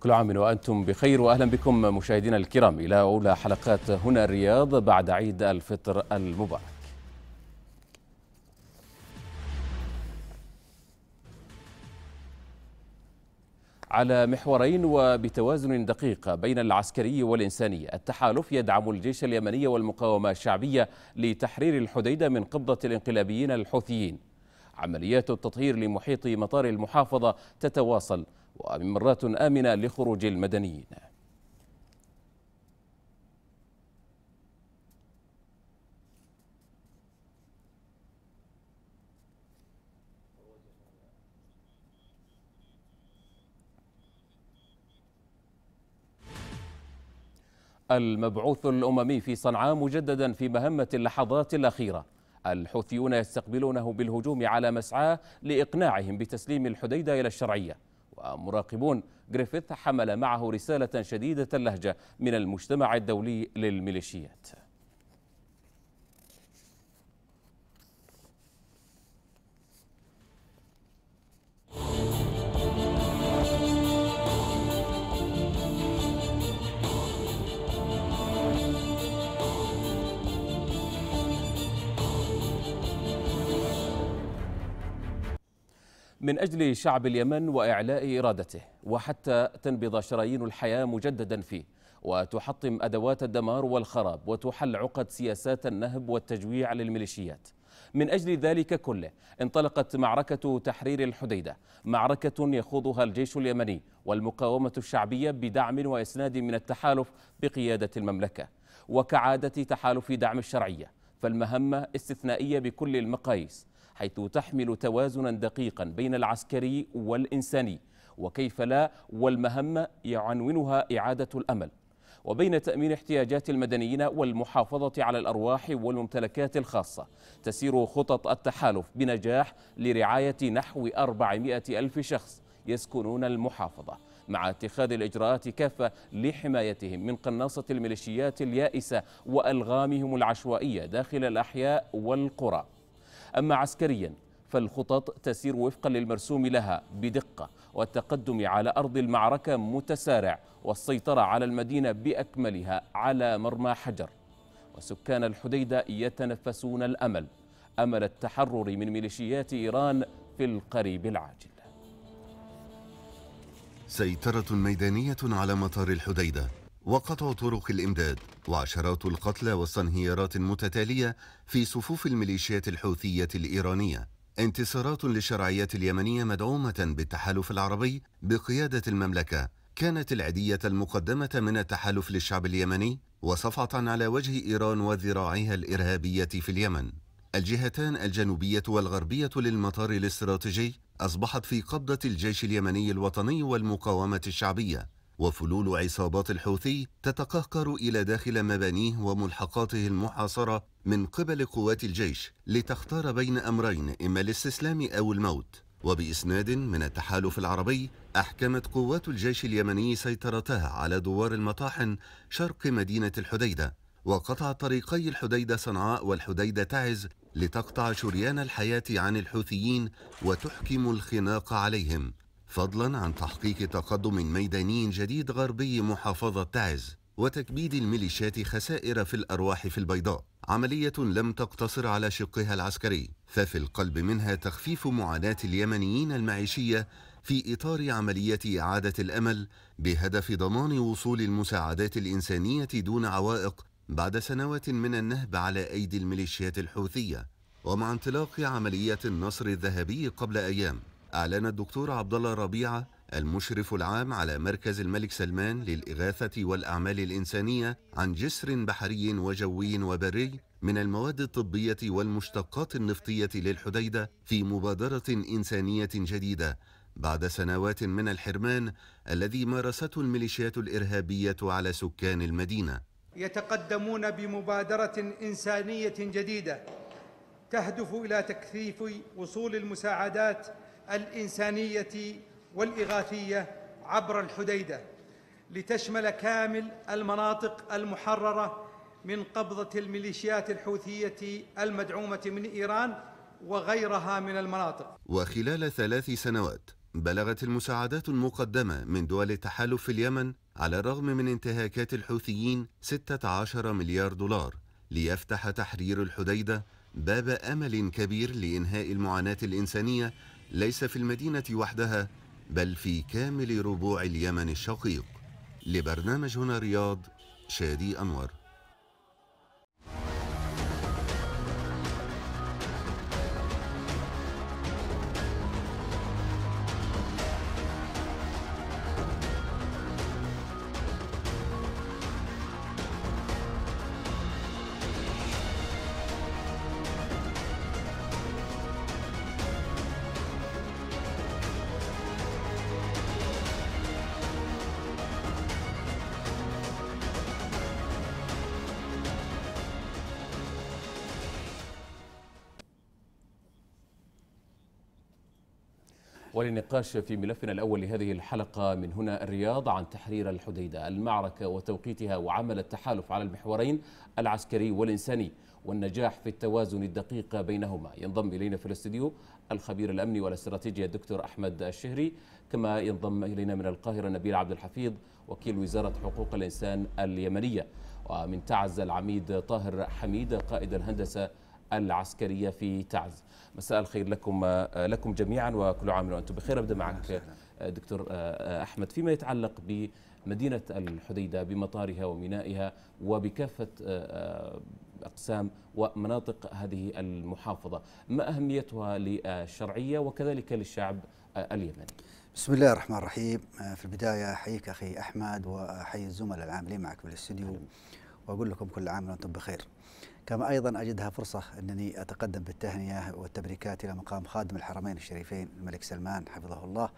كل عام وأنتم بخير وأهلا بكم مشاهدينا الكرام إلى أولى حلقات هنا الرياض بعد عيد الفطر المبارك على محورين وبتوازن دقيق بين العسكري والإنساني التحالف يدعم الجيش اليمني والمقاومة الشعبية لتحرير الحديدة من قبضة الانقلابيين الحوثيين عمليات التطهير لمحيط مطار المحافظة تتواصل وممرات آمنة لخروج المدنيين المبعوث الأممي في صنعاء مجددا في مهمة اللحظات الأخيرة الحوثيون يستقبلونه بالهجوم على مسعاه لإقناعهم بتسليم الحديدة إلى الشرعية ومراقبون جريفيث حمل معه رسالة شديدة اللهجة من المجتمع الدولي للميليشيات من أجل شعب اليمن وإعلاء إرادته وحتى تنبض شرايين الحياة مجددا فيه وتحطم أدوات الدمار والخراب وتحل عقد سياسات النهب والتجويع للميليشيات من أجل ذلك كله انطلقت معركة تحرير الحديدة معركة يخوضها الجيش اليمني والمقاومة الشعبية بدعم وإسناد من التحالف بقيادة المملكة وكعادة تحالف دعم الشرعية فالمهمة استثنائية بكل المقاييس حيث تحمل توازنا دقيقا بين العسكري والإنساني وكيف لا والمهمة يعنونها إعادة الأمل وبين تأمين احتياجات المدنيين والمحافظة على الأرواح والممتلكات الخاصة تسير خطط التحالف بنجاح لرعاية نحو 400 ألف شخص يسكنون المحافظة مع اتخاذ الإجراءات كافة لحمايتهم من قناصة الميليشيات اليائسة وألغامهم العشوائية داخل الأحياء والقرى أما عسكريا فالخطط تسير وفقا للمرسوم لها بدقة والتقدم على أرض المعركة متسارع والسيطرة على المدينة بأكملها على مرمى حجر وسكان الحديدة يتنفسون الأمل أمل التحرر من ميليشيات إيران في القريب العاجل سيطرة ميدانية على مطار الحديدة وقطع طرق الإمداد وعشرات القتلى والصنهيارات المتتالية في صفوف الميليشيات الحوثية الإيرانية انتصارات للشرعيات اليمنية مدعومة بالتحالف العربي بقيادة المملكة كانت العديه المقدمة من التحالف للشعب اليمني وصفعة على وجه إيران وذراعها الإرهابية في اليمن الجهتان الجنوبية والغربية للمطار الاستراتيجي أصبحت في قبضة الجيش اليمني الوطني والمقاومة الشعبية وفلول عصابات الحوثي تتقهقر إلى داخل مبانيه وملحقاته المحاصرة من قبل قوات الجيش لتختار بين أمرين إما الاستسلام أو الموت وبإسناد من التحالف العربي أحكمت قوات الجيش اليمني سيطرتها على دوار المطاحن شرق مدينة الحديدة وقطع طريقي الحديدة صنعاء والحديدة تعز لتقطع شريان الحياة عن الحوثيين وتحكم الخناق عليهم فضلا عن تحقيق تقدم ميداني جديد غربي محافظة تعز وتكبيد الميليشيات خسائر في الأرواح في البيضاء عملية لم تقتصر على شقها العسكري ففي القلب منها تخفيف معاناة اليمنيين المعيشية في إطار عملية إعادة الأمل بهدف ضمان وصول المساعدات الإنسانية دون عوائق بعد سنوات من النهب على أيدي الميليشيات الحوثية ومع انطلاق عملية النصر الذهبي قبل أيام أعلن الدكتور عبد الله ربيعة المشرف العام على مركز الملك سلمان للإغاثة والأعمال الإنسانية عن جسر بحري وجوي وبري من المواد الطبية والمشتقات النفطية للحديدة في مبادرة إنسانية جديدة بعد سنوات من الحرمان الذي مارسته الميليشيات الإرهابية على سكان المدينة يتقدمون بمبادرة إنسانية جديدة تهدف إلى تكثيف وصول المساعدات الإنسانية والإغاثية عبر الحديدة لتشمل كامل المناطق المحررة من قبضة الميليشيات الحوثية المدعومة من إيران وغيرها من المناطق وخلال ثلاث سنوات بلغت المساعدات المقدمة من دول التحالف في اليمن على الرغم من انتهاكات الحوثيين 16 مليار دولار ليفتح تحرير الحديدة باب أمل كبير لإنهاء المعاناة الإنسانية ليس في المدينة وحدها بل في كامل ربوع اليمن الشقيق لبرنامج هنا رياض شادي أنور للنقاش في ملفنا الأول لهذه الحلقة من هنا الرياض عن تحرير الحديدة المعركة وتوقيتها وعمل التحالف على المحورين العسكري والإنساني والنجاح في التوازن الدقيق بينهما ينضم إلينا في الاستديو الخبير الأمني والاستراتيجي الدكتور أحمد الشهري كما ينضم إلينا من القاهرة نبيل عبد الحفيظ وكيل وزارة حقوق الإنسان اليمنية ومن تعز العميد طاهر حميد قائد الهندسة العسكرية في تعز مساء الخير لكم لكم جميعا وكل عام وأنتم بخير أبدأ معك دكتور آه، آه، أحمد فيما يتعلق بمدينة الحديدة بمطارها ومينائها وبكافة آه، أقسام ومناطق هذه المحافظة ما أهميتها للشرعية وكذلك للشعب اليمني بسم الله الرحمن الرحيم في البداية أحييك أخي أحمد وأحيي الزملاء العاملين معك بالاستديو وأقول لكم كل عام وأنتم بخير كما أيضا أجدها فرصة أنني أتقدم بالتهنئة والتبريكات إلى مقام خادم الحرمين الشريفين الملك سلمان حفظه الله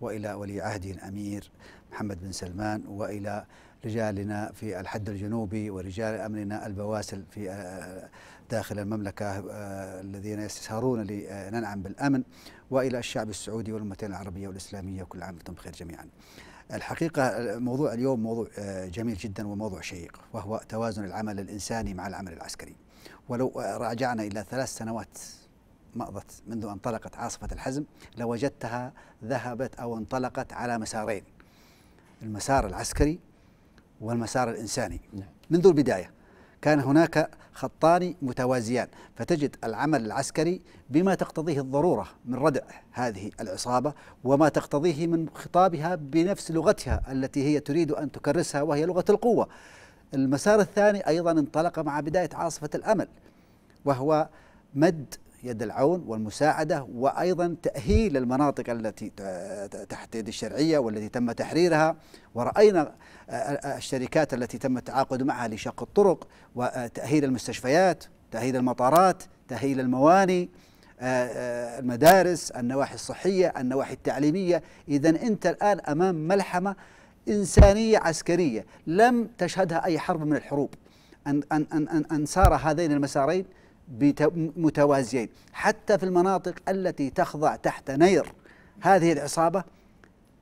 وإلى ولي عهده الأمير محمد بن سلمان وإلى رجالنا في الحد الجنوبي ورجال أمننا البواسل في آه، داخل المملكة آه، الذين يسهرون لننعم بالأمن وإلى الشعب السعودي والامتين العربية والإسلامية وكل عام وأنتم بخير جميعا الحقيقة موضوع اليوم موضوع آه، جميل جدا وموضوع شيق وهو توازن العمل الإنساني مع العمل العسكري ولو آه، راجعنا إلى ثلاث سنوات مضت منذ انطلقت عاصفة الحزم لوجدتها ذهبت أو انطلقت على مسارين المسار العسكري والمسار الإنساني نعم. منذ البداية كان هناك خطان متوازيان فتجد العمل العسكري بما تقتضيه الضرورة من ردع هذه العصابة وما تقتضيه من خطابها بنفس لغتها التي هي تريد أن تكرسها وهي لغة القوة المسار الثاني أيضا انطلق مع بداية عاصفة الأمل وهو مد يد العون والمساعدة وأيضا تأهيل المناطق التي تحت يد الشرعية والتي تم تحريرها ورأينا آه، آه، الشركات التي تم التعاقد معها لشق الطرق وتأهيل المستشفيات تأهيل المطارات تأهيل المواني آه، المدارس النواحي الصحية النواحي التعليمية إذا أنت الآن أمام ملحمة إنسانية عسكرية لم تشهدها أي حرب من الحروب أن أن أن أن سار هذين المسارين متوازيين حتى في المناطق التي تخضع تحت نير هذه العصابة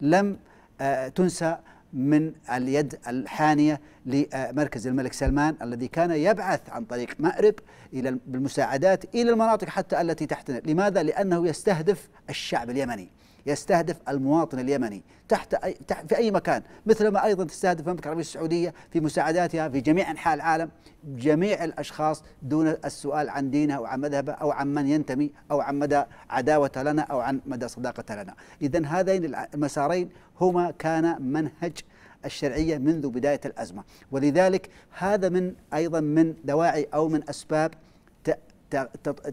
لم آه، تنسى من اليد الحانية لمركز الملك سلمان الذي كان يبعث عن طريق مأرب إلى بالمساعدات إلى المناطق حتى التي تحت نير لماذا؟ لأنه يستهدف الشعب اليمني يستهدف المواطن اليمني تحت أي تحت في أي مكان مثل ما أيضا تستهدف المملكة العربية السعودية في مساعداتها في جميع أنحاء العالم جميع الأشخاص دون السؤال عن دينه أو عن مذهبه أو عن من ينتمي أو عن مدى عداوته لنا أو عن مدى صداقته لنا إذا هذين المسارين هما كان منهج الشرعيه منذ بدايه الازمه، ولذلك هذا من ايضا من دواعي او من اسباب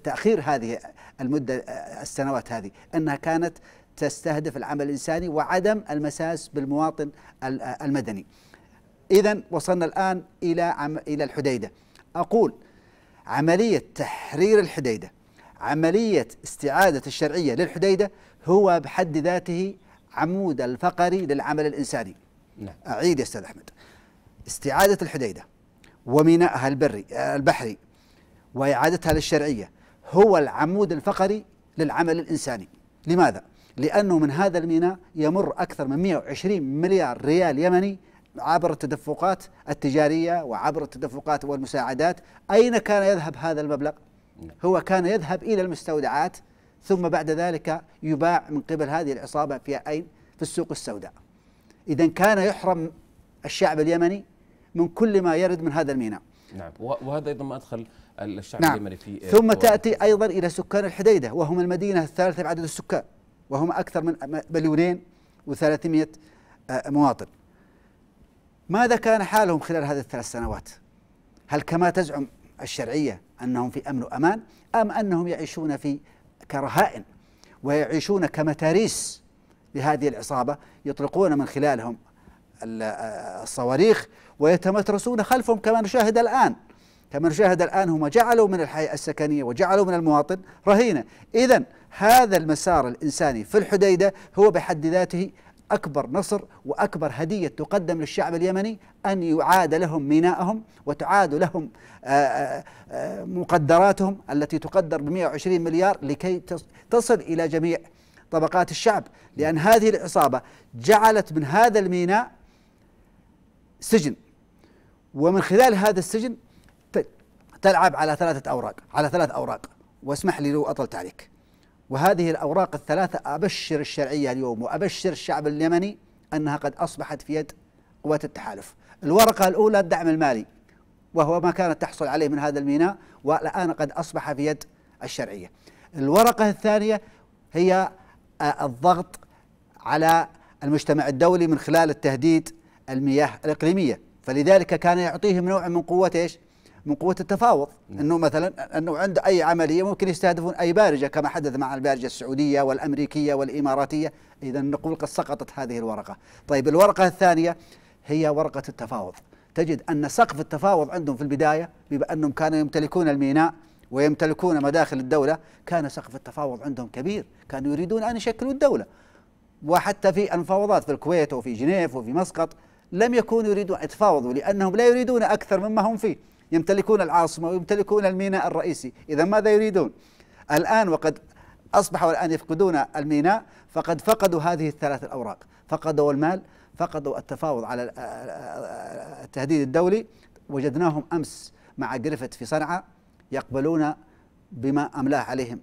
تاخير هذه المده السنوات هذه انها كانت تستهدف العمل الإنساني وعدم المساس بالمواطن المدني إذا وصلنا الآن إلى عم إلى الحديدة أقول عملية تحرير الحديدة عملية استعادة الشرعية للحديدة هو بحد ذاته عمود الفقري للعمل الإنساني نعم. أعيد يا أستاذ أحمد استعادة الحديدة ومينائها البري البحري وإعادتها للشرعية هو العمود الفقري للعمل الإنساني لماذا؟ لأنه من هذا الميناء يمر أكثر من 120 مليار ريال يمني عبر التدفقات التجارية وعبر التدفقات والمساعدات أين كان يذهب هذا المبلغ؟ هو كان يذهب إلى المستودعات ثم بعد ذلك يباع من قبل هذه العصابة في أين؟ في السوق السوداء إذا كان يحرم الشعب اليمني من كل ما يرد من هذا الميناء نعم وهذا أيضا ما أدخل الشعب نعم. اليمني في ثم تأتي أيضا إلى سكان الحديدة وهم المدينة الثالثة بعدد السكان وهم أكثر من مليونين و300 آه، مواطن ماذا كان حالهم خلال هذه الثلاث سنوات هل كما تزعم الشرعية أنهم في أمن وأمان أم أنهم يعيشون في كرهائن ويعيشون كمتاريس لهذه العصابة يطلقون من خلالهم آه، الصواريخ ويتمترسون خلفهم كما نشاهد الآن كما نشاهد الآن هم جعلوا من الحياة السكنية وجعلوا من المواطن رهينة إذا هذا المسار الإنساني في الحديدة هو بحد ذاته أكبر نصر وأكبر هدية تقدم للشعب اليمني أن يعاد لهم ميناءهم وتعاد لهم آه، آه، آه، مقدراتهم التي تقدر ب 120 مليار لكي تصل إلى جميع طبقات الشعب لأن هذه العصابة جعلت من هذا الميناء سجن ومن خلال هذا السجن تلعب على ثلاثة أوراق على ثلاث أوراق واسمح لي لو أطلت عليك وهذه الأوراق الثلاثة أبشر الشرعية اليوم وأبشر الشعب اليمني أنها قد أصبحت في يد قوات التحالف الورقة الأولى الدعم المالي وهو ما كانت تحصل عليه من هذا الميناء والآن قد أصبح في يد الشرعية الورقة الثانية هي آه، الضغط على المجتمع الدولي من خلال التهديد المياه الإقليمية فلذلك كان يعطيهم نوع من قوة إيش من قوه التفاوض انه مثلا انه عند اي عمليه ممكن يستهدفون اي بارجه كما حدث مع البارجه السعوديه والامريكيه والاماراتيه اذا نقول قد سقطت هذه الورقه طيب الورقه الثانيه هي ورقه التفاوض تجد ان سقف التفاوض عندهم في البدايه بما انهم كانوا يمتلكون الميناء ويمتلكون مداخل الدوله كان سقف التفاوض عندهم كبير كانوا يريدون ان يشكلوا الدوله وحتى في المفاوضات في الكويت وفي جنيف وفي مسقط لم يكونوا يريدون يتفاوضوا لانهم لا يريدون اكثر مما هم فيه يمتلكون العاصمة ويمتلكون الميناء الرئيسي إذا ماذا يريدون الآن وقد أصبحوا الآن يفقدون الميناء فقد فقدوا هذه الثلاث الأوراق فقدوا المال فقدوا التفاوض على التهديد الدولي وجدناهم أمس مع جريفت في صنعاء يقبلون بما أملاه عليهم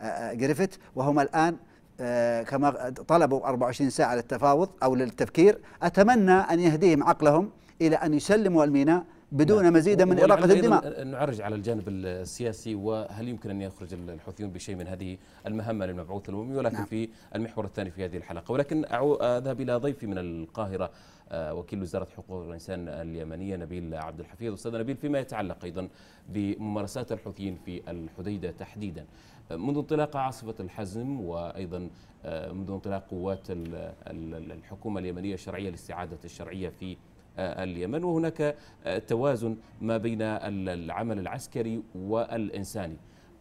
آه، جريفت وهم الآن آه، كما طلبوا 24 ساعة للتفاوض أو للتفكير أتمنى أن يهديهم عقلهم إلى أن يسلموا الميناء بدون نعم. مزيد من إراقة الدماء نعرج على الجانب السياسي وهل يمكن أن يخرج الحوثيون بشيء من هذه المهمة للمبعوث الأممي ولكن نعم. في المحور الثاني في هذه الحلقة ولكن أذهب إلى ضيفي من القاهرة آه، وكيل وزارة حقوق الإنسان اليمنية نبيل عبد الحفيظ أستاذ نبيل فيما يتعلق أيضا بممارسات الحوثيين في الحديدة تحديدا آه، منذ انطلاق عاصفة الحزم وأيضا آه، منذ انطلاق قوات الحكومة اليمنية الشرعية لاستعادة الشرعية في اليمن وهناك آه، توازن ما بين العمل العسكري والإنساني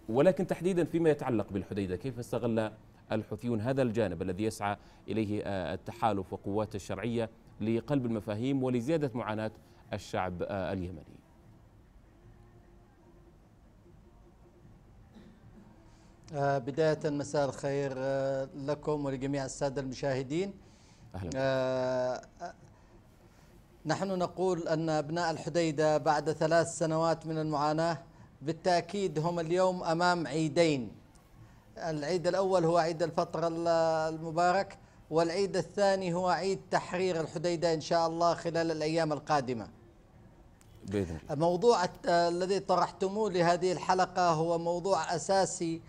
ولكن تحديدا فيما يتعلق بالحديدة كيف استغل الحوثيون هذا الجانب الذي يسعى إليه آه، التحالف وقوات الشرعية لقلب المفاهيم ولزيادة معاناة الشعب آه، اليمني بداية مساء الخير لكم ولجميع السادة المشاهدين أهلا. نحن نقول أن أبناء الحديدة بعد ثلاث سنوات من المعاناة بالتأكيد هم اليوم أمام عيدين العيد الأول هو عيد الفطر المبارك والعيد الثاني هو عيد تحرير الحديدة إن شاء الله خلال الأيام القادمة بإذن موضوع الذي طرحتموه لهذه الحلقة هو موضوع أساسي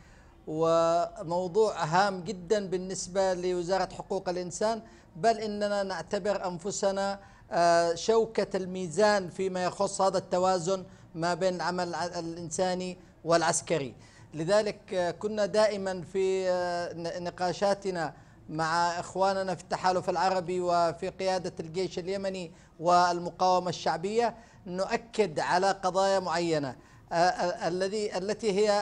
وموضوع هام جدا بالنسبة لوزارة حقوق الإنسان بل إننا نعتبر أنفسنا آه، شوكة الميزان فيما يخص هذا التوازن ما بين العمل الإنساني والعسكري لذلك آه، كنا دائما في آه، نقاشاتنا مع إخواننا في التحالف العربي وفي قيادة الجيش اليمني والمقاومة الشعبية نؤكد على قضايا معينة الذي التي هي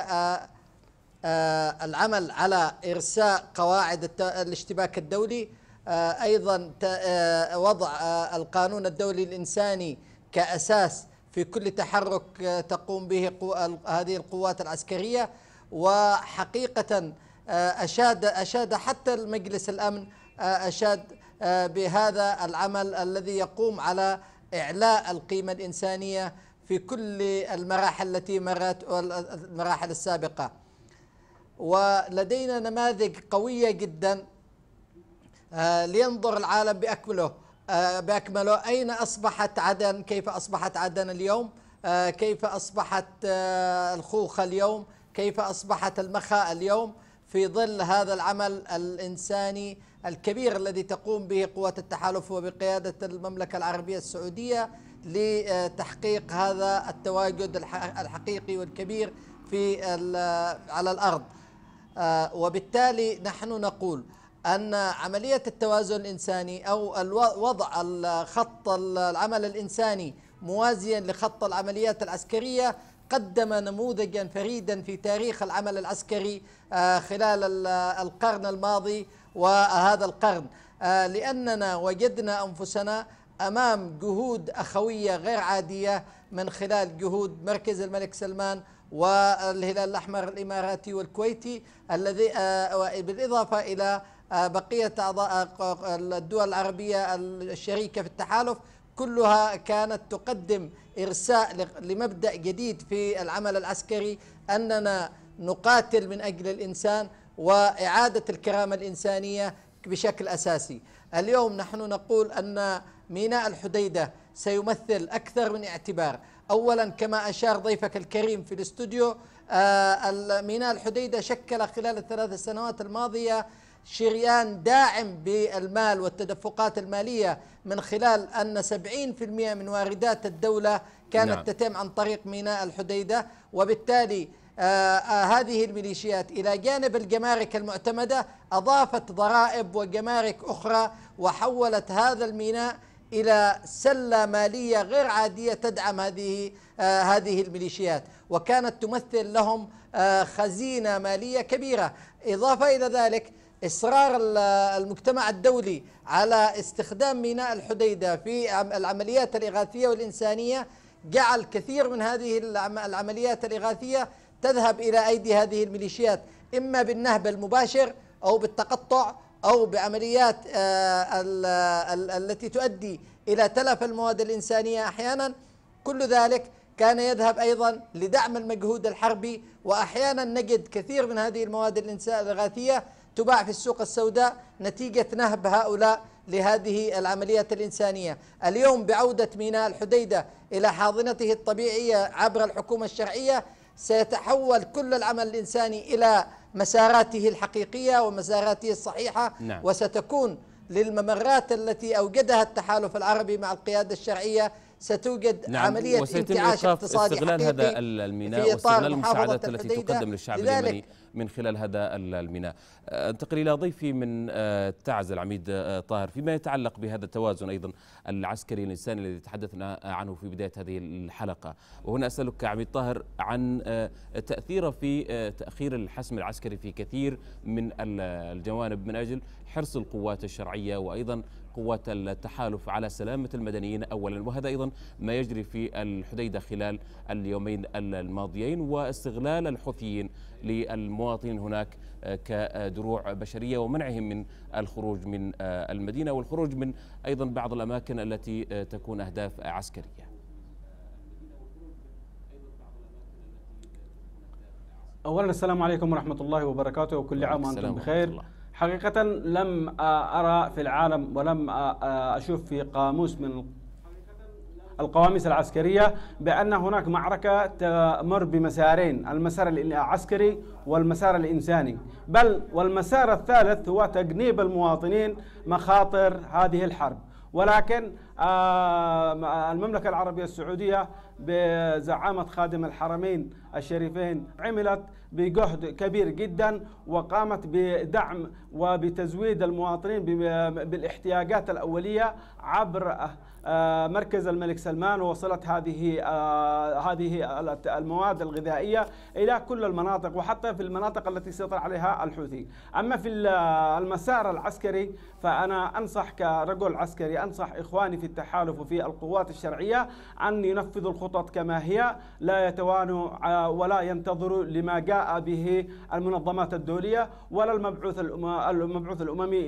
العمل على إرساء قواعد الاشتباك الدولي آه، أيضا آه، وضع آه، القانون الدولي الإنساني كأساس في كل تحرك تقوم به هذه القوات العسكرية وحقيقة أشاد, أشاد حتى المجلس الأمن أشاد بهذا العمل الذي يقوم على إعلاء القيمة الإنسانية في كل المراحل التي مرت والمراحل السابقة ولدينا نماذج قوية جدا آه، لينظر العالم بأكمله آه، بأكمله أين أصبحت عدن كيف أصبحت عدن اليوم آه، كيف أصبحت الخوخة اليوم كيف أصبحت المخاء اليوم في ظل هذا العمل الإنساني الكبير الذي تقوم به قوات التحالف وبقيادة المملكة العربية السعودية لتحقيق هذا التواجد الحقيقي والكبير في على الأرض وبالتالي نحن نقول أن عملية التوازن الإنساني أو وضع خط العمل الإنساني موازيا لخط العمليات العسكرية قدم نموذجا فريدا في تاريخ العمل العسكري آه، خلال القرن الماضي وهذا القرن آه، لأننا وجدنا أنفسنا أمام جهود أخوية غير عادية من خلال جهود مركز الملك سلمان والهلال الأحمر الإماراتي والكويتي الذي آه، بالإضافة إلى آه، بقية أعضاء آه، الدول العربية الشريكة في التحالف كلها كانت تقدم إرساء لمبدأ جديد في العمل العسكري أننا نقاتل من أجل الإنسان وإعادة الكرامة الإنسانية بشكل أساسي اليوم نحن نقول أن ميناء الحديدة سيمثل أكثر من اعتبار أولا كما أشار ضيفك الكريم في الاستوديو آه، ميناء الحديدة شكل خلال الثلاث سنوات الماضية شريان داعم بالمال والتدفقات المالية من خلال أن 70% من واردات الدولة كانت نعم. تتم عن طريق ميناء الحديدة وبالتالي آه آه هذه الميليشيات إلى جانب الجمارك المعتمدة أضافت ضرائب وجمارك أخرى وحولت هذا الميناء إلى سلة مالية غير عادية تدعم هذه آه هذه الميليشيات وكانت تمثل لهم آه، خزينة مالية كبيرة إضافة إلى ذلك إصرار المجتمع الدولي على استخدام ميناء الحديدة في العمليات الإغاثية والإنسانية جعل كثير من هذه العمليات الإغاثية تذهب إلى أيدي هذه الميليشيات إما بالنهب المباشر أو بالتقطع أو بعمليات آه، التي تؤدي إلى تلف المواد الإنسانية أحيانا كل ذلك كان يذهب أيضا لدعم المجهود الحربي وأحيانا نجد كثير من هذه المواد الإغاثية تباع في السوق السوداء نتيجة نهب هؤلاء لهذه العمليات الإنسانية اليوم بعودة ميناء الحديدة إلى حاضنته الطبيعية عبر الحكومة الشرعية سيتحول كل العمل الإنساني إلى مساراته الحقيقية ومساراته الصحيحة نعم. وستكون للممرات التي أوجدها التحالف العربي مع القيادة الشرعية ستوجد نعم عملية انتعاش اقتصادي استغلال هذا الميناء واستغلال المساعدات التي تقدم للشعب اليمني من خلال هذا الميناء آه، انتقل إلى ضيفي من آه، تعز العميد آه، طاهر فيما يتعلق بهذا التوازن أيضا العسكري الإنساني الذي تحدثنا عنه في بداية هذه الحلقة وهنا أسألك عميد طاهر عن تأثيره في تأخير الحسم العسكري في كثير من الجوانب من أجل حرص القوات الشرعية وأيضا قوات التحالف على سلامة المدنيين أولا وهذا أيضا ما يجري في الحديدة خلال اليومين الماضيين واستغلال الحوثيين للمواطنين هناك آه، كدروع بشريه ومنعهم من الخروج من آه، المدينه والخروج من ايضا بعض الاماكن التي آه، تكون اهداف عسكريه. اولا السلام عليكم ورحمه الله وبركاته وكل عام وانتم بخير. حقيقه لم ارى في العالم ولم اشوف في قاموس من القواميس العسكرية بأن هناك معركة تمر بمسارين المسار العسكري والمسار الإنساني بل والمسار الثالث هو تجنيب المواطنين مخاطر هذه الحرب ولكن آه، المملكة العربية السعودية بزعامة خادم الحرمين الشريفين عملت بجهد كبير جدا وقامت بدعم وبتزويد المواطنين بالاحتياجات الأولية عبر آه، مركز الملك سلمان ووصلت هذه آه، هذه المواد الغذائيه الى كل المناطق وحتى في المناطق التي سيطر عليها الحوثي اما في المسار العسكري فانا انصح كرجل عسكري انصح اخواني في التحالف وفي القوات الشرعيه ان ينفذوا الخطط كما هي لا يتوانوا آه، ولا ينتظروا لما جاء به المنظمات الدوليه ولا المبعوث المبعوث الاممي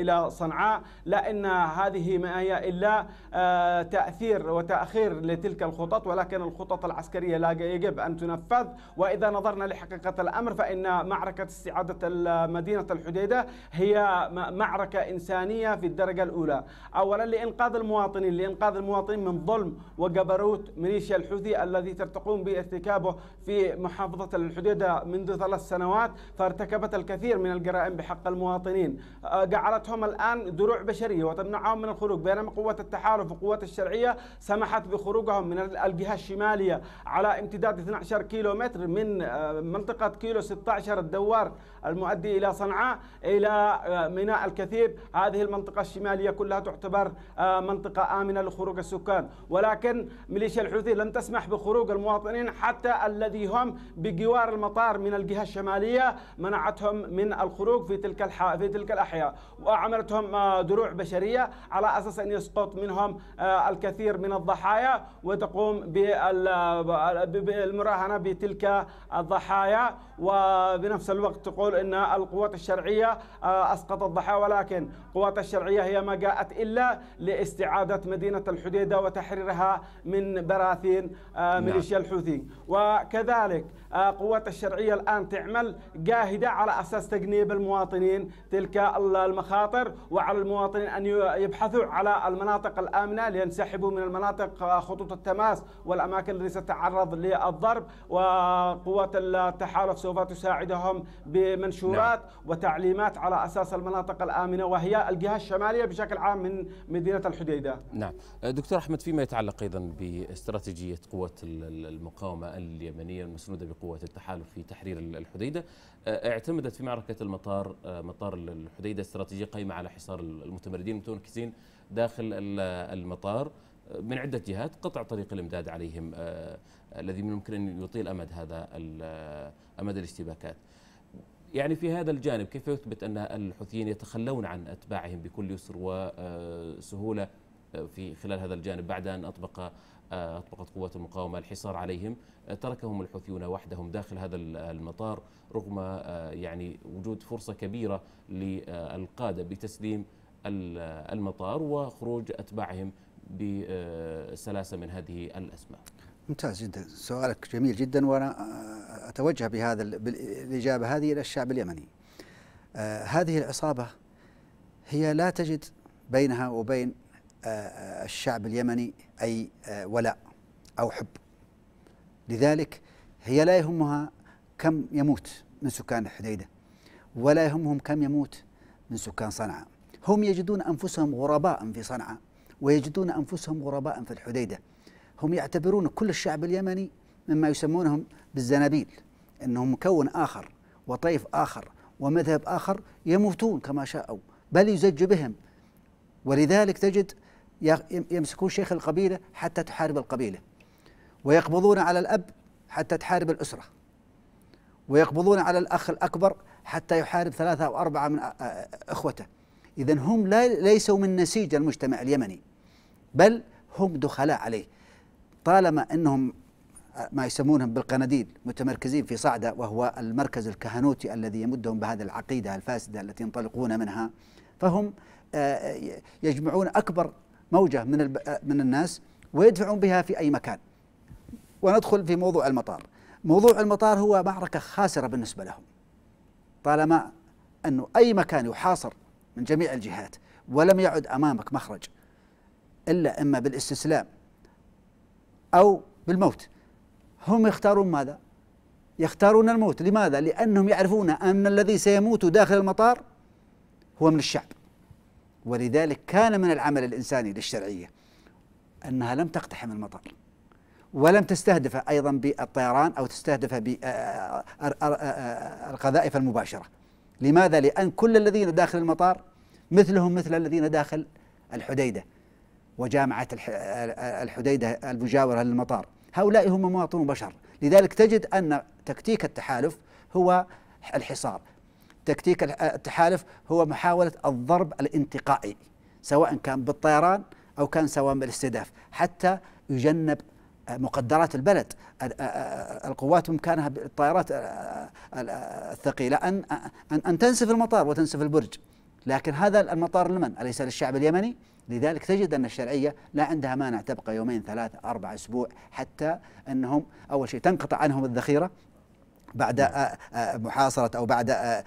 الى صنعاء لان هذه ما هي الا آه، تأثير وتأخير لتلك الخطط ولكن الخطط العسكرية لا يجب أن تنفذ وإذا نظرنا لحقيقة الأمر فإن معركة استعادة مدينة الحديدة هي معركة إنسانية في الدرجة الأولى أولا لإنقاذ المواطنين لإنقاذ المواطنين من ظلم وجبروت ميليشيا الحوثي الذي ترتقون بارتكابه في محافظة الحديدة منذ ثلاث سنوات فارتكبت الكثير من الجرائم بحق المواطنين آه، جعلتهم الآن دروع بشرية وتمنعهم من الخروج بينما قوة التحالف التحالف وقوات الشرعية سمحت بخروجهم من الجهة الشمالية على امتداد 12 كيلو متر من آه، منطقة كيلو 16 الدوار المؤدي إلى صنعاء إلى آه، ميناء الكثيب هذه المنطقة الشمالية كلها تعتبر آه، منطقة آمنة لخروج السكان ولكن ميليشيا الحوثي لم تسمح بخروج المواطنين حتى الذي هم بجوار المطار من الجهة الشمالية منعتهم من الخروج في تلك في تلك الأحياء وعملتهم دروع بشرية على أساس أن يسقط منهم امام آه، الكثير من الضحايا وتقوم آه، آه، بالمراهنه بتلك الضحايا وبنفس الوقت تقول أن القوات الشرعية آه، أسقطت الضحايا ولكن قوات الشرعية هي ما جاءت إلا لاستعادة مدينة الحديدة وتحريرها من براثين آه، نعم. ميليشيا الحوثي وكذلك آه، قوات الشرعية الآن تعمل جاهدة على أساس تجنيب المواطنين تلك المخاطر وعلى المواطنين أن يبحثوا على المناطق الآمنة لينسحبوا من المناطق خطوط التماس والأماكن التي ستتعرض للضرب وقوات التحالف سوف تساعدهم بمنشورات نعم. وتعليمات على اساس المناطق الامنه وهي الجهه الشماليه بشكل عام من مدينه الحديده. نعم، دكتور احمد فيما يتعلق ايضا باستراتيجيه قوات المقاومه اليمنيه المسنوده بقوات التحالف في تحرير الحديده، آه، اعتمدت في معركه المطار آه، مطار الحديده استراتيجيه قائمه على حصار المتمردين المتمركزين داخل المطار آه، من عده جهات قطع طريق الامداد عليهم الذي من الممكن أن يطيل أمد هذا أمد الاشتباكات يعني في هذا الجانب كيف يثبت أن الحوثيين يتخلون عن أتباعهم بكل يسر وسهولة آه، في خلال هذا الجانب بعد أن أطبق آه، أطبقت قوات المقاومة الحصار عليهم آه، تركهم الحوثيون وحدهم داخل هذا المطار رغم يعني وجود فرصة كبيرة للقادة بتسليم المطار وخروج أتباعهم بسلاسة من هذه الأسماء ممتاز جدا سؤالك جميل جدا وانا اتوجه بهذا بالاجابه هذه الى الشعب اليمني. آه هذه العصابه هي لا تجد بينها وبين آه الشعب اليمني اي آه ولاء او حب. لذلك هي لا يهمها كم يموت من سكان الحديده ولا يهمهم كم يموت من سكان صنعاء. هم يجدون انفسهم غرباء في صنعاء ويجدون انفسهم غرباء في الحديده. هم يعتبرون كل الشعب اليمني مما يسمونهم بالزنابيل انهم مكون اخر وطيف اخر ومذهب اخر يموتون كما شاءوا بل يزج بهم ولذلك تجد يمسكون شيخ القبيله حتى تحارب القبيله ويقبضون على الاب حتى تحارب الاسره ويقبضون على الاخ الاكبر حتى يحارب ثلاثه او اربعه من اخوته اذا هم لا ليسوا من نسيج المجتمع اليمني بل هم دخلاء عليه طالما أنهم ما يسمونهم بالقناديل متمركزين في صعدة وهو المركز الكهنوتي الذي يمدهم بهذه العقيدة الفاسدة التي ينطلقون منها فهم آه، يجمعون أكبر موجة من آه، من الناس ويدفعون بها في أي مكان وندخل في موضوع المطار موضوع المطار هو معركة خاسرة بالنسبة لهم طالما أنه أي مكان يحاصر من جميع الجهات ولم يعد أمامك مخرج إلا إما بالاستسلام أو بالموت هم يختارون ماذا؟ يختارون الموت لماذا؟ لأنهم يعرفون أن الذي سيموت داخل المطار هو من الشعب ولذلك كان من العمل الإنساني للشرعية أنها لم تقتحم المطار ولم تستهدفه أيضا بالطيران أو تستهدفه آه، بالقذائف آه، آه، المباشرة لماذا؟ لأن كل الذين داخل المطار مثلهم مثل الذين داخل الحديدة وجامعة الحديدة المجاورة للمطار هؤلاء هم مواطنون بشر لذلك تجد أن تكتيك التحالف هو الحصار تكتيك التحالف هو محاولة الضرب الانتقائي سواء كان بالطيران أو كان سواء بالاستهداف حتى يجنب مقدرات البلد القوات بامكانها بالطائرات الثقيله ان ان تنسف المطار وتنسف البرج لكن هذا المطار لمن؟ اليس للشعب اليمني؟ لذلك تجد أن الشرعية لا عندها مانع تبقى يومين ثلاثة أربع أسبوع حتى أنهم أول شيء تنقطع عنهم الذخيرة بعد نعم. آه، آه، محاصرة أو بعد آه،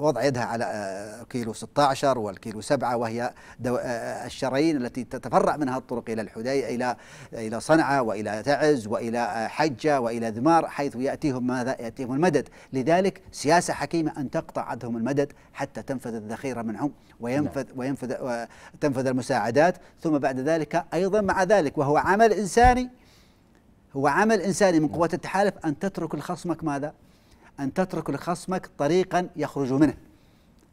وضع يدها على كيلو 16 والكيلو 7 وهي الشرايين التي تتفرع منها الطرق إلى الحدي إلى إلى صنعاء وإلى تعز وإلى حجة وإلى ذمار حيث يأتيهم ماذا يأتيهم المدد لذلك سياسة حكيمة أن تقطع عندهم المدد حتى تنفذ الذخيرة منهم وينفذ نعم. وينفذ تنفذ المساعدات ثم بعد ذلك أيضا مع ذلك وهو عمل إنساني هو عمل إنساني من قوات التحالف أن تترك لخصمك ماذا؟ أن تترك لخصمك طريقا يخرج منه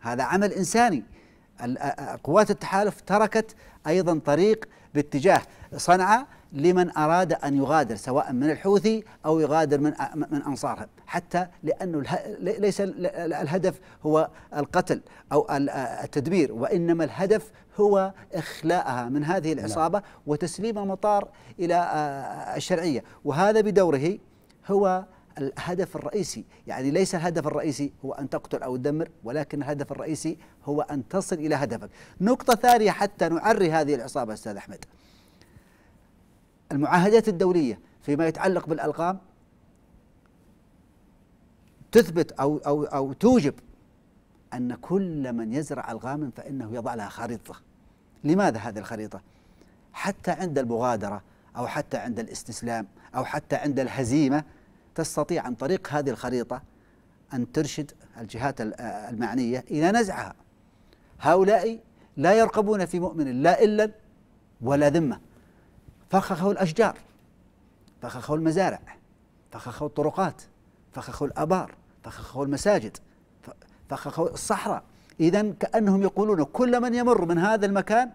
هذا عمل إنساني قوات التحالف تركت أيضا طريق باتجاه صنعاء لمن أراد أن يغادر سواء من الحوثي أو يغادر من من أنصارهم حتى لأنه ليس الهدف هو القتل أو التدبير وإنما الهدف هو إخلاءها من هذه نعم. العصابة وتسليم المطار إلى الشرعية وهذا بدوره هو الهدف الرئيسي يعني ليس الهدف الرئيسي هو أن تقتل أو تدمر ولكن الهدف الرئيسي هو أن تصل إلى هدفك نقطة ثانية حتى نعري هذه العصابة أستاذ أحمد المعاهدات الدولية فيما يتعلق بالألغام تثبت أو أو أو توجب أن كل من يزرع ألغاما فإنه يضع لها خريطة لماذا هذه الخريطة؟ حتى عند المغادرة أو حتى عند الاستسلام أو حتى عند الهزيمة تستطيع عن طريق هذه الخريطة أن ترشد الجهات المعنية إلى نزعها هؤلاء لا يرقبون في مؤمن لا إلا ولا ذمة فخخوا الأشجار فخخوا المزارع فخخوا الطرقات فخخوا الآبار فخخوا المساجد فخخوا الصحراء إذا كأنهم يقولون كل من يمر من هذا المكان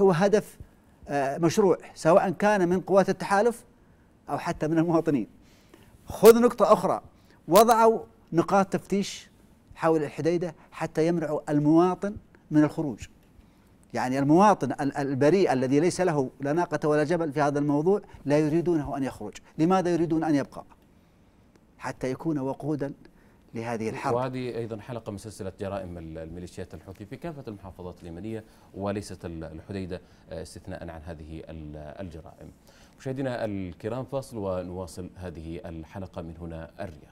هو هدف آه، مشروع سواء كان من قوات التحالف أو حتى من المواطنين خذ نقطة أخرى وضعوا نقاط تفتيش حول الحديدة حتى يمنعوا المواطن من الخروج يعني المواطن البريء الذي ليس له لا ناقة ولا جبل في هذا الموضوع لا يريدونه أن يخرج لماذا يريدون أن يبقى حتى يكون وقودا لهذه الحرب وهذه أيضا حلقة من سلسلة جرائم الميليشيات الحوثي في كافة المحافظات اليمنية وليست الحديدة آه، استثناء عن هذه الجرائم مشاهدينا الكرام فاصل ونواصل هذه الحلقة من هنا الرياض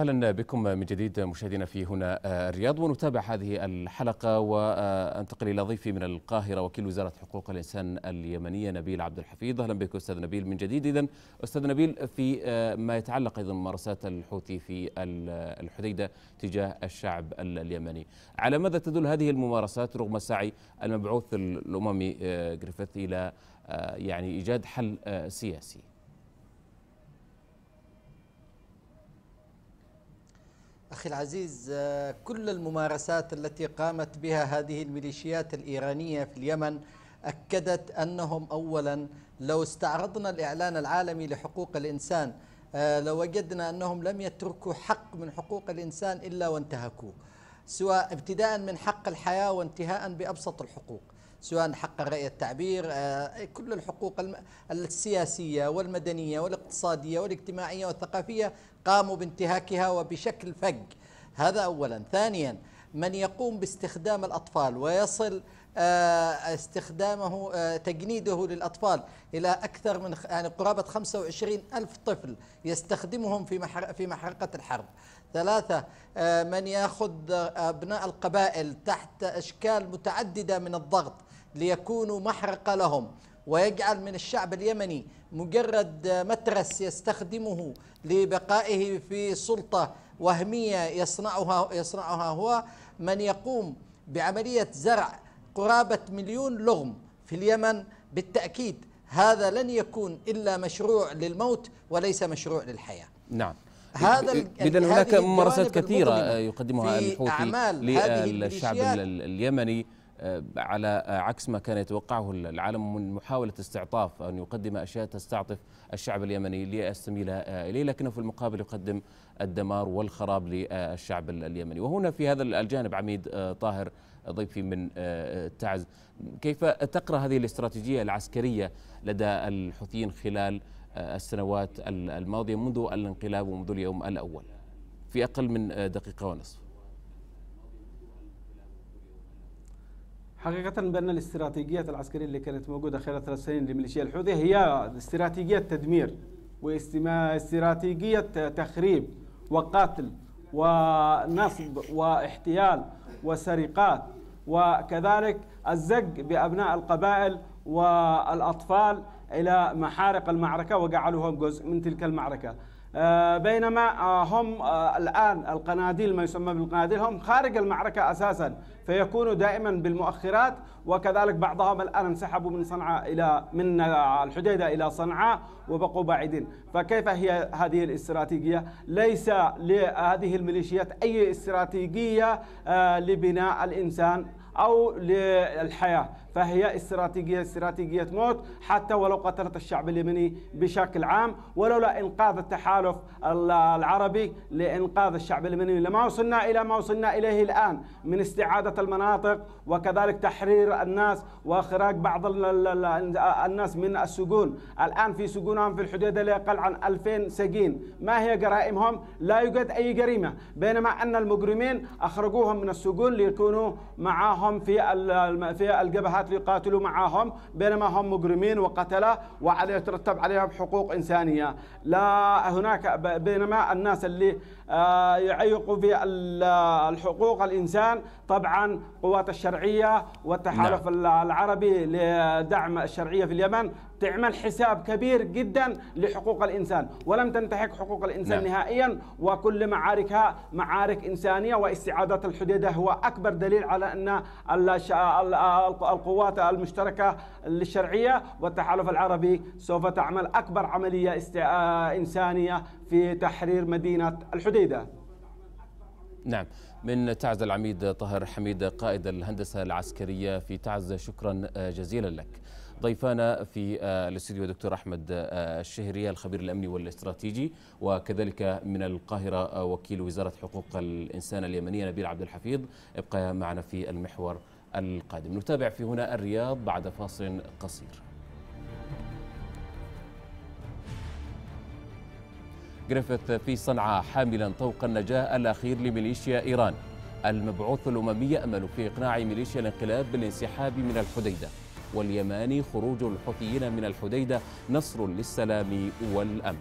اهلا بكم من جديد مشاهدينا في هنا آه، الرياض ونتابع هذه الحلقه وانتقل الى ضيفي من القاهره وكيل وزاره حقوق الانسان اليمنيه نبيل عبد الحفيظ اهلا بك استاذ نبيل من جديد اذا استاذ نبيل في آه، ما يتعلق ايضا ممارسات الحوثي في الحديده تجاه الشعب اليمني على ماذا تدل هذه الممارسات رغم سعي المبعوث الاممي آه، جريفيث الى يعني ايجاد حل سياسي أخي العزيز آه، كل الممارسات التي قامت بها هذه الميليشيات الإيرانية في اليمن أكدت أنهم أولا لو استعرضنا الإعلان العالمي لحقوق الإنسان آه، لوجدنا أنهم لم يتركوا حق من حقوق الإنسان إلا وانتهكوه سواء ابتداء من حق الحياة وانتهاء بأبسط الحقوق سواء حق الرأي التعبير آه، كل الحقوق السياسية والمدنية والاقتصادية والاجتماعية والثقافية قاموا بانتهاكها وبشكل فج هذا أولا ثانيا من يقوم باستخدام الأطفال ويصل آه، استخدامه آه، تجنيده للأطفال إلى أكثر من يعني قرابة 25 ألف طفل يستخدمهم في في محرقة الحرب ثلاثة آه، من يأخذ أبناء القبائل تحت أشكال متعددة من الضغط ليكونوا محرقة لهم ويجعل من الشعب اليمني مجرد مترس يستخدمه لبقائه في سلطة وهمية يصنعها يصنعها هو من يقوم بعملية زرع قرابة مليون لغم في اليمن بالتأكيد هذا لن يكون إلا مشروع للموت وليس مشروع للحياة نعم هذا اذا هناك ممارسات كثيره يقدمها الحوثي للشعب اليمني على عكس ما كان يتوقعه العالم من محاولة استعطاف أن يقدم أشياء تستعطف الشعب اليمني ليستميل إليه لكنه في المقابل يقدم الدمار والخراب للشعب اليمني وهنا في هذا الجانب عميد آه، طاهر آه، ضيفي من آه، تعز كيف تقرأ هذه الاستراتيجية العسكرية لدى الحوثيين خلال السنوات الماضية منذ الانقلاب ومنذ اليوم الأول في أقل من دقيقة ونصف حقيقة بأن الاستراتيجيات العسكرية اللي كانت موجودة خلال ثلاث سنين لميليشيا الحوثي هي استراتيجية تدمير واستراتيجية تخريب وقتل ونصب واحتيال وسرقات وكذلك الزق بأبناء القبائل والأطفال إلى محارق المعركة وجعلوهم جزء من تلك المعركة آه، بينما آه، هم آه، الآن القناديل ما يسمى بالقناديل هم خارج المعركة أساسا فيكونوا دائما بالمؤخرات وكذلك بعضهم الآن انسحبوا من صنعاء إلى من الحديدة إلى صنعاء وبقوا بعيدين فكيف هي هذه الاستراتيجية ليس لهذه الميليشيات أي استراتيجية لبناء الإنسان أو للحياة فهي استراتيجية استراتيجية موت حتى ولو قتلت الشعب اليمني بشكل عام ولولا إنقاذ التحالف العربي لإنقاذ الشعب اليمني لما وصلنا إلى ما وصلنا إليه الآن من استعادة المناطق وكذلك تحرير الناس وإخراج بعض الناس من السجون الآن في سجونهم في الحدود لا يقل عن 2000 سجين ما هي جرائمهم لا يوجد أي جريمة بينما أن المجرمين أخرجوهم من السجون ليكونوا معهم في في الجبهة الجهات اللي قاتلوا معهم بينما هم مجرمين وقتله وعليه ترتب عليهم حقوق إنسانية لا هناك بينما الناس اللي آه، يعيقوا في الحقوق الإنسان طبعا قوات الشرعية والتحالف نعم. العربي لدعم الشرعية في اليمن تعمل حساب كبير جدا لحقوق الإنسان ولم تنتهك حقوق الإنسان نعم. نهائيا وكل معاركها معارك إنسانية واستعادة الحديدة هو أكبر دليل على أن القوات المشتركة للشرعية والتحالف العربي سوف تعمل أكبر عملية آه، إنسانية في تحرير مدينة الحديدة نعم من تعز العميد طاهر حميد قائد الهندسة العسكرية في تعز شكرا آه، جزيلا لك ضيفانا في آه، الاستديو دكتور احمد آه، الشهري الخبير الامني والاستراتيجي وكذلك من القاهره وكيل وزاره حقوق الانسان اليمنيه نبيل عبد الحفيظ ابقى معنا في المحور القادم نتابع في هنا الرياض بعد فاصل قصير جريفيث في صنعاء حاملا طوق النجاة الأخير لميليشيا إيران المبعوث الأممي يأمل في إقناع ميليشيا الانقلاب بالانسحاب من الحديدة واليماني خروج الحوثيين من الحديدة نصر للسلام والأمن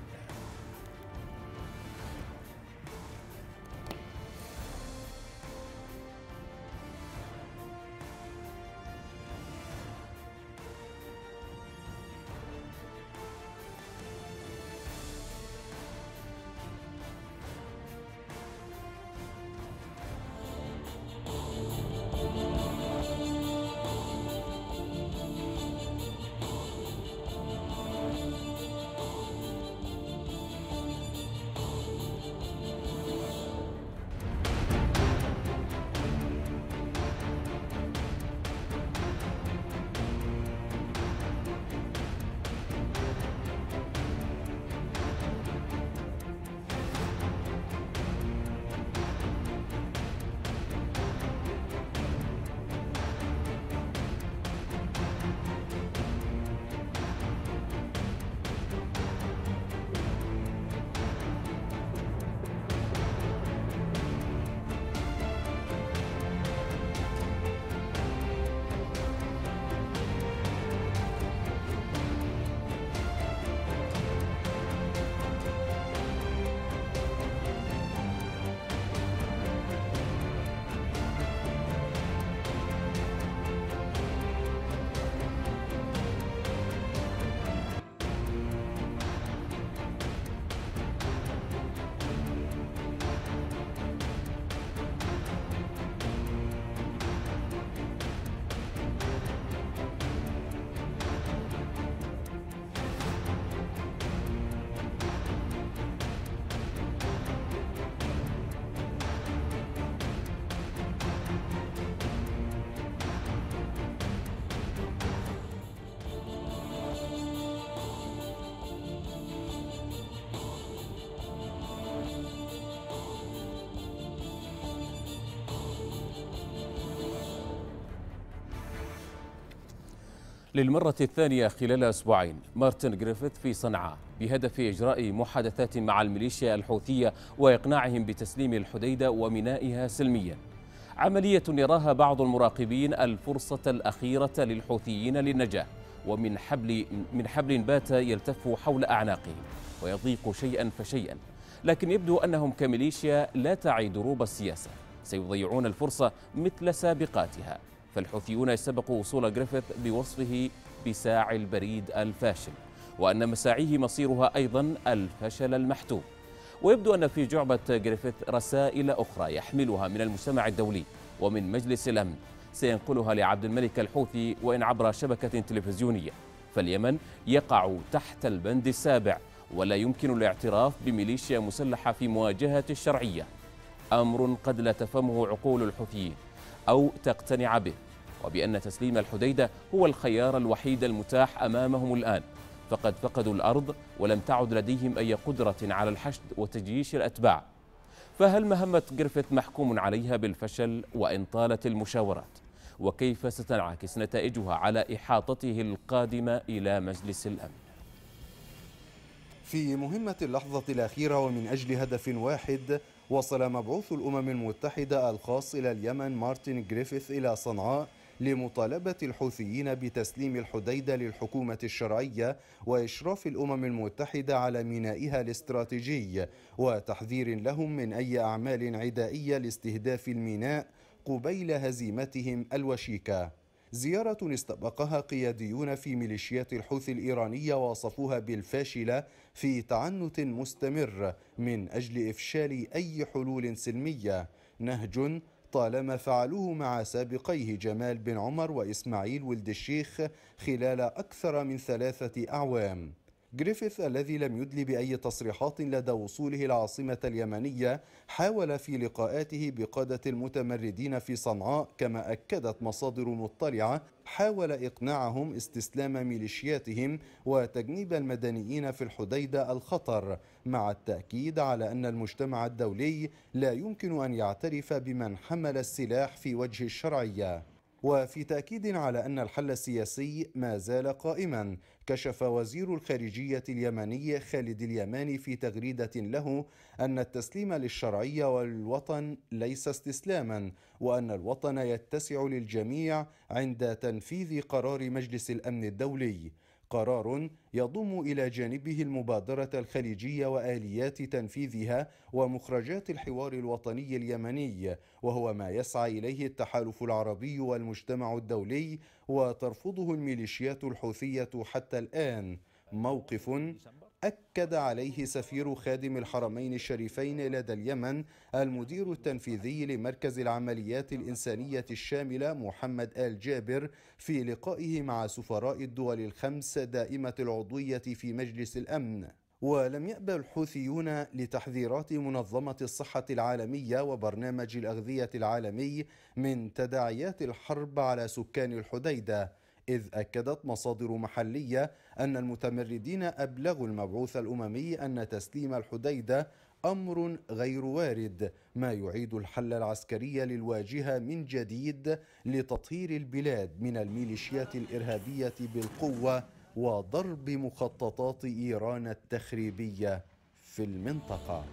للمرة الثانية خلال أسبوعين مارتن جريفيث في صنعاء بهدف إجراء محادثات مع الميليشيا الحوثية وإقناعهم بتسليم الحديدة ومينائها سلميا عملية يراها بعض المراقبين الفرصة الأخيرة للحوثيين للنجاة ومن حبل من حبل بات يلتف حول أعناقهم ويضيق شيئا فشيئا لكن يبدو أنهم كميليشيا لا تعي دروب السياسة سيضيعون الفرصة مثل سابقاتها فالحوثيون يستبقوا وصول جريفيث بوصفه بساعي البريد الفاشل وأن مساعيه مصيرها أيضا الفشل المحتوم ويبدو أن في جعبة جريفيث رسائل أخرى يحملها من المجتمع الدولي ومن مجلس الأمن سينقلها لعبد الملك الحوثي وإن عبر شبكة تلفزيونية فاليمن يقع تحت البند السابع ولا يمكن الاعتراف بميليشيا مسلحة في مواجهة الشرعية أمر قد لا تفهمه عقول الحوثيين أو تقتنع به وبأن تسليم الحديدة هو الخيار الوحيد المتاح أمامهم الآن فقد فقدوا الأرض ولم تعد لديهم أي قدرة على الحشد وتجييش الأتباع فهل مهمة جريفيث محكوم عليها بالفشل وإن طالت المشاورات؟ وكيف ستنعكس نتائجها على إحاطته القادمة إلى مجلس الأمن في مهمة اللحظة الأخيرة ومن أجل هدف واحد وصل مبعوث الأمم المتحدة الخاص إلى اليمن مارتن جريفيث إلى صنعاء لمطالبة الحوثيين بتسليم الحديدة للحكومة الشرعية وإشراف الأمم المتحدة على مينائها الاستراتيجي وتحذير لهم من أي أعمال عدائية لاستهداف الميناء قبيل هزيمتهم الوشيكة زيارة استبقها قياديون في ميليشيات الحوثي الإيرانية وصفوها بالفاشلة في تعنت مستمر من أجل إفشال أي حلول سلمية نهج طالما فعلوه مع سابقيه جمال بن عمر وإسماعيل ولد الشيخ خلال أكثر من ثلاثة أعوام جريفيث الذي لم يدل بأي تصريحات لدى وصوله العاصمة اليمنية حاول في لقاءاته بقادة المتمردين في صنعاء كما أكدت مصادر مطلعة حاول إقناعهم استسلام ميليشياتهم وتجنيب المدنيين في الحديدة الخطر مع التأكيد على أن المجتمع الدولي لا يمكن أن يعترف بمن حمل السلاح في وجه الشرعية وفي تأكيد على أن الحل السياسي ما زال قائما كشف وزير الخارجية اليمني خالد اليماني في تغريدة له أن التسليم للشرعية والوطن ليس استسلاما وأن الوطن يتسع للجميع عند تنفيذ قرار مجلس الأمن الدولي قرار يضم الى جانبه المبادره الخليجيه واليات تنفيذها ومخرجات الحوار الوطني اليمني وهو ما يسعى اليه التحالف العربي والمجتمع الدولي وترفضه الميليشيات الحوثيه حتى الان موقف أكد عليه سفير خادم الحرمين الشريفين لدى اليمن المدير التنفيذي لمركز العمليات الإنسانية الشاملة محمد آل جابر في لقائه مع سفراء الدول الخمس دائمة العضوية في مجلس الأمن ولم يأبى الحوثيون لتحذيرات منظمة الصحة العالمية وبرنامج الأغذية العالمي من تداعيات الحرب على سكان الحديدة إذ أكدت مصادر محلية أن المتمردين أبلغوا المبعوث الأممي أن تسليم الحديدة امر غير وارد ما يعيد الحل العسكري للواجهه من جديد لتطهير البلاد من الميليشيات الارهابيه بالقوه وضرب مخططات ايران التخريبيه في المنطقه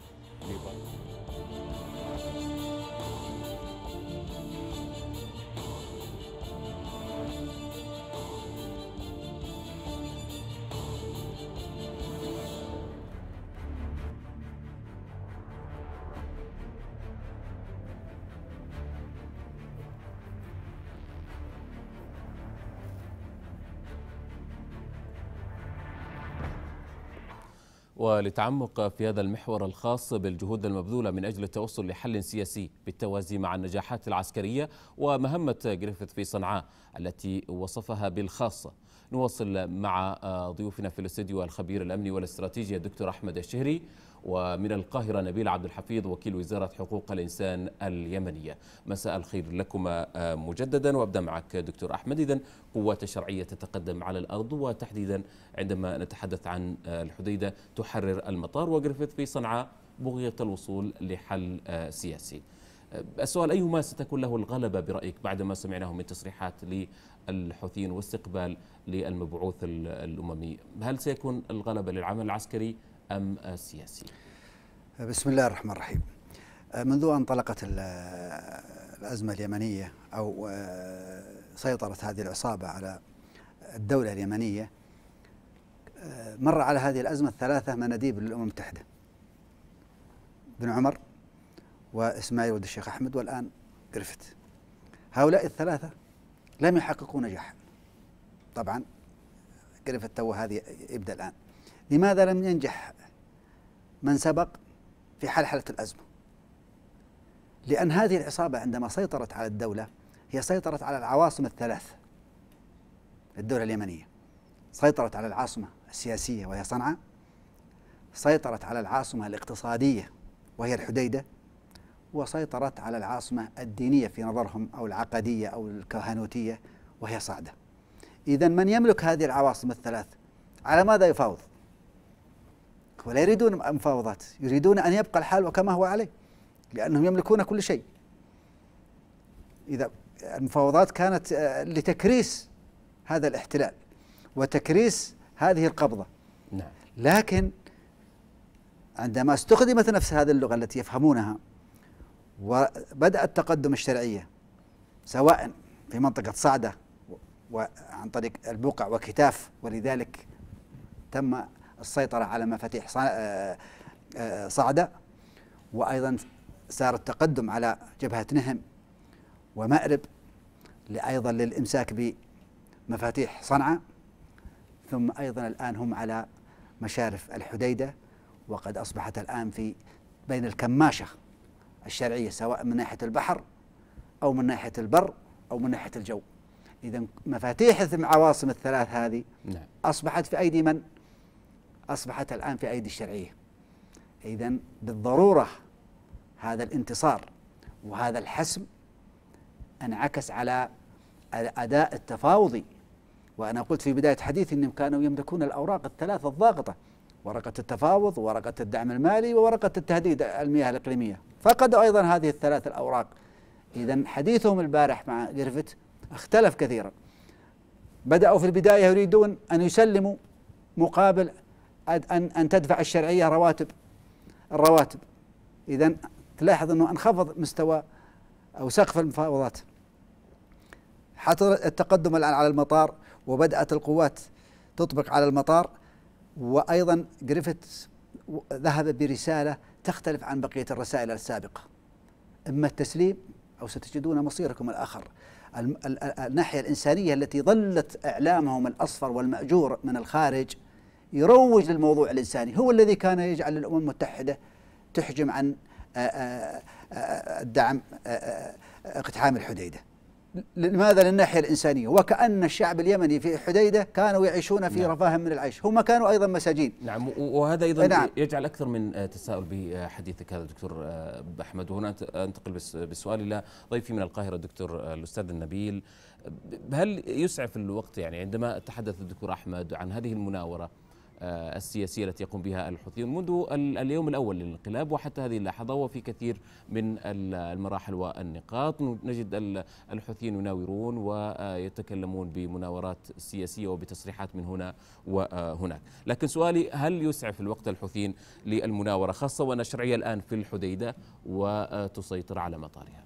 ولتعمق في هذا المحور الخاص بالجهود المبذولة من أجل التوصل لحل سياسي بالتوازي مع النجاحات العسكرية ومهمة جريفيث في صنعاء التي وصفها بالخاصة نواصل مع آه، ضيوفنا في الاستديو الخبير الأمني والاستراتيجي الدكتور أحمد الشهري ومن القاهرة نبيل عبد الحفيظ وكيل وزارة حقوق الإنسان اليمنية مساء الخير لكما آه، مجددا وأبدأ معك دكتور أحمد إذا قوات الشرعية تتقدم على الأرض وتحديدا عندما نتحدث عن آه، الحديدة تحرر المطار وجريفيث في صنعاء بغية الوصول لحل سياسي السؤال أيهما ستكون له الغلبة برأيك بعدما سمعناه من تصريحات للحوثيين واستقبال للمبعوث الأممي هل سيكون الغلبة للعمل العسكري أم السياسي؟ بسم الله الرحمن الرحيم منذ أن انطلقت الأزمة اليمنية أو آه، سيطرت هذه العصابة على الدولة اليمنية آه، مر على هذه الأزمة ثلاثة مناديب للأمم المتحدة بن عمر وإسماعيل ولد الشيخ أحمد والآن جريفيث هؤلاء الثلاثة لم يحققوا نجاحا طبعا جريفيث تو هذه يبدأ الآن لماذا لم ينجح من سبق في حلحلة الأزمة لأن هذه العصابة عندما سيطرت على الدولة هي سيطرت على العواصم الثلاث الدولة اليمنية سيطرت على العاصمة السياسية وهي صنعاء سيطرت على العاصمة الاقتصادية وهي الحديدة وسيطرت على العاصمة الدينية في نظرهم أو العقدية أو الكهنوتية وهي صعدة إذا من يملك هذه العواصم الثلاث على ماذا يفاوض ولا يريدون مفاوضات يريدون أن يبقى الحال وكما هو عليه لأنهم يملكون كل شيء إذا المفاوضات كانت آه، لتكريس هذا الاحتلال وتكريس هذه القبضة نعم. لكن عندما استخدمت نفس هذه اللغة التي يفهمونها وبدأ التقدم الشرعية سواء في منطقة صعدة وعن طريق البقع وكتاف ولذلك تم السيطرة على مفاتيح آه، آه، صعدة وأيضا سار التقدم على جبهة نهم ومأرب أيضا للإمساك بمفاتيح صنعاء ثم أيضا الآن هم على مشارف الحديدة وقد أصبحت الآن في بين الكماشة الشرعية سواء من ناحية البحر أو من ناحية البر أو من ناحية الجو إذا مفاتيح العواصم الثلاث هذه نعم. أصبحت في أيدي من؟ أصبحت الآن في أيدي الشرعية إذا بالضرورة هذا الانتصار وهذا الحسم انعكس على الأداء التفاوضي وأنا قلت في بداية حديثي أنهم كانوا يملكون الأوراق الثلاثة الضاغطة ورقة التفاوض ورقة الدعم المالي وورقة التهديد المياه الإقليمية فقدوا أيضا هذه الثلاث الأوراق إذا حديثهم البارح مع جريفيث اختلف كثيرا بدأوا في البداية يريدون أن يسلموا مقابل أن أن تدفع الشرعية رواتب الرواتب إذا تلاحظ أنه انخفض مستوى أو سقف المفاوضات حصل التقدم الآن على المطار وبدأت القوات تطبق على المطار وأيضا جريفيث ذهب برسالة تختلف عن بقية الرسائل السابقة إما التسليم أو ستجدون مصيركم الآخر الناحية الإنسانية التي ظلت إعلامهم الأصفر والمأجور من الخارج يروج للموضوع الإنساني هو الذي كان يجعل الأمم المتحدة تحجم عن الدعم اقتحام الحديده لماذا للناحية الإنسانية وكأن الشعب اليمني في حديدة كانوا يعيشون في نعم. رفاه من العيش هم كانوا أيضا مساجين نعم وهذا أيضا نعم. يجعل أكثر من آه، تساؤل بحديثك آه، هذا دكتور آه، أحمد وهنا أنتقل بالسؤال إلى ضيفي من القاهرة الدكتور الأستاذ النبيل هل يسعف الوقت يعني عندما تحدث الدكتور أحمد عن هذه المناورة آه، السياسية التي يقوم بها الحوثيون منذ اليوم الأول للانقلاب وحتى هذه اللحظة وفي كثير من المراحل والنقاط نجد الحوثيين يناورون ويتكلمون بمناورات سياسية وبتصريحات من هنا وهناك لكن سؤالي هل يسعف الوقت الحوثيين للمناورة خاصة وأن الشرعية الآن في الحديدة وتسيطر على مطارها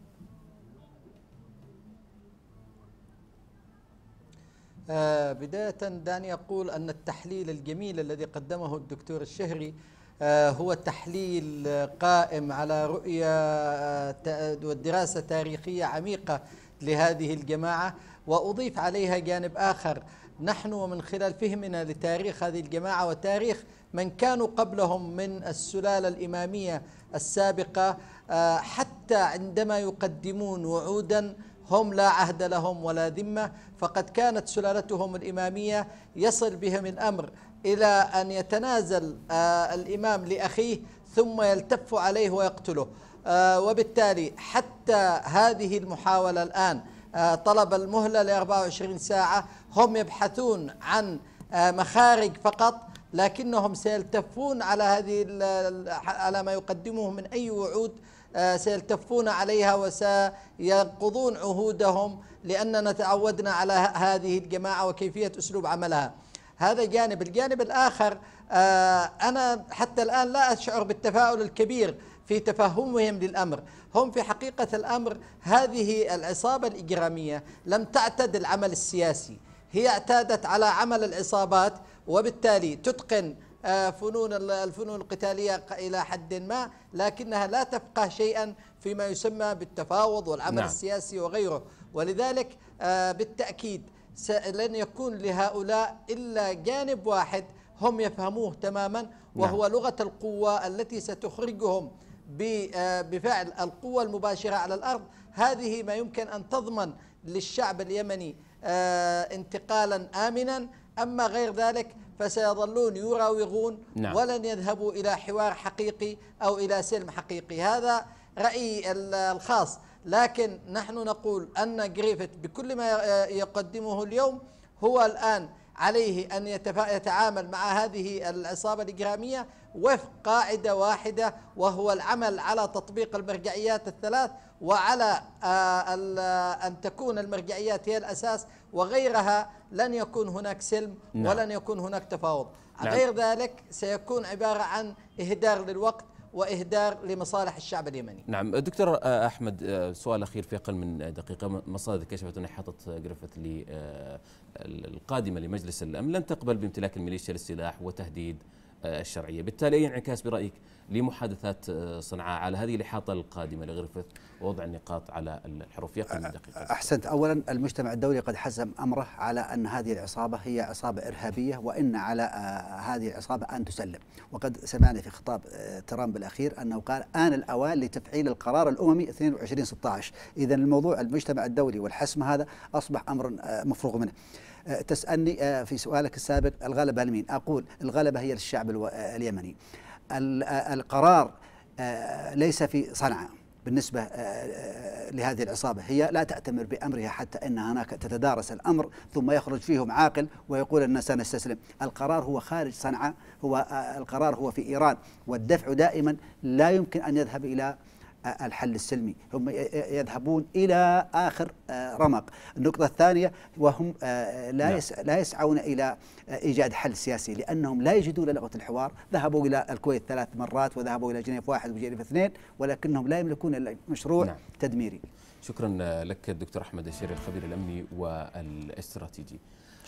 آه، بداية دعني أقول أن التحليل الجميل الذي قدمه الدكتور الشهري آه، هو تحليل قائم على رؤية ودراسة آه، تاريخية عميقة لهذه الجماعة وأضيف عليها جانب آخر نحن ومن خلال فهمنا لتاريخ هذه الجماعة وتاريخ من كانوا قبلهم من السلالة الإمامية السابقة حتى عندما يقدمون وعوداً هم لا عهد لهم ولا ذمة فقد كانت سلالتهم الإمامية يصل بهم الأمر إلى أن يتنازل آه، الإمام لأخيه ثم يلتف عليه ويقتله آه، وبالتالي حتى هذه المحاولة الآن آه، طلب المهلة ل 24 ساعة هم يبحثون عن مخارج فقط لكنهم سيلتفون على هذه على ما يقدمه من أي وعود آه، سيلتفون عليها وسينقضون عهودهم لأننا تعودنا على هذه الجماعة وكيفية أسلوب عملها هذا جانب الجانب الآخر آه، أنا حتى الآن لا أشعر بالتفاؤل الكبير في تفهمهم للامر، هم في حقيقه الامر هذه العصابه الاجراميه لم تعتد العمل السياسي، هي اعتادت على عمل العصابات وبالتالي تتقن آه، فنون الفنون القتالية إلى حد ما لكنها لا تفقه شيئا فيما يسمى بالتفاوض والعمل نعم. السياسي وغيره ولذلك آه، بالتأكيد لن يكون لهؤلاء إلا جانب واحد هم يفهموه تماما وهو نعم. لغة القوة التي ستخرجهم آه، بفعل القوة المباشرة على الأرض هذه ما يمكن أن تضمن للشعب اليمني انتقالا آمنا أما غير ذلك فسيظلون يراوغون نعم. ولن يذهبوا إلى حوار حقيقي أو إلى سلم حقيقي هذا رأيي الخاص لكن نحن نقول أن جريفيث بكل ما يقدمه اليوم هو الآن عليه أن يتعامل مع هذه العصابة الإجرامية وفق قاعدة واحدة وهو العمل على تطبيق المرجعيات الثلاث وعلى آه، آه، أن تكون المرجعيات هي الأساس وغيرها لن يكون هناك سلم نعم. ولن يكون هناك تفاوض نعم. غير ذلك سيكون عبارة عن إهدار للوقت واهدار لمصالح الشعب اليمني. نعم دكتور آه، احمد سؤال اخير في اقل من دقيقه مصادر كشفت ان احاطه جريفيث القادمه لمجلس الامن لن تقبل بامتلاك الميليشيا للسلاح وتهديد الشرعيه، بالتالي اي انعكاس برايك لمحادثات صنعاء على هذه الاحاطه القادمه لغرفه ووضع النقاط على الحروف يقل دقيقة أحسنت أولا المجتمع الدولي قد حسم أمره على أن هذه العصابة هي عصابة إرهابية وإن على آه، هذه العصابة أن تسلم وقد سمعنا في خطاب آه، ترامب الأخير أنه قال آن الأوان لتفعيل القرار الأممي 22 22-16 إذا الموضوع المجتمع الدولي والحسم هذا أصبح أمر آه، مفروغ منه تسألني في سؤالك السابق الغلبة لمين أقول الغلبة هي للشعب اليمني القرار ليس في صنعاء بالنسبة آه، آه، آه، لهذه العصابة هي لا تأتمر بأمرها حتى أن هناك تتدارس الأمر ثم يخرج فيهم عاقل ويقول أننا سنستسلم القرار هو خارج صنعاء هو القرار هو في إيران والدفع دائما لا يمكن أن يذهب إلى الحل السلمي هم يذهبون إلى آخر آه، رمق النقطة الثانية وهم آه، لا نعم. لا يسعون إلى آه، إيجاد حل سياسي لأنهم لا يجدون لغة الحوار ذهبوا إلى الكويت ثلاث مرات وذهبوا إلى جنيف واحد وجنيف اثنين ولكنهم لا يملكون إلا مشروع نعم. تدميري شكرا لك الدكتور أحمد الشير الخبير الأمني والاستراتيجي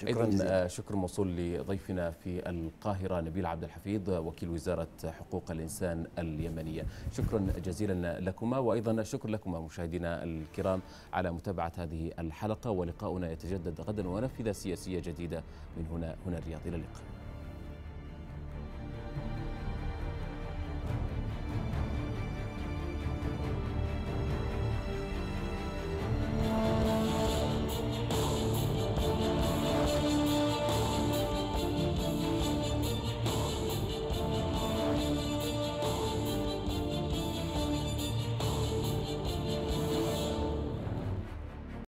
شكرا آه، شكر موصول لضيفنا في القاهرة نبيل عبد الحفيظ وكيل وزارة حقوق الإنسان اليمنية شكرا جزيلا لكما وأيضا شكر لكما مشاهدينا الكرام على متابعة هذه الحلقة ولقاؤنا يتجدد غدا ونفذ سياسية جديدة من هنا هنا الرياض إلى اللقاء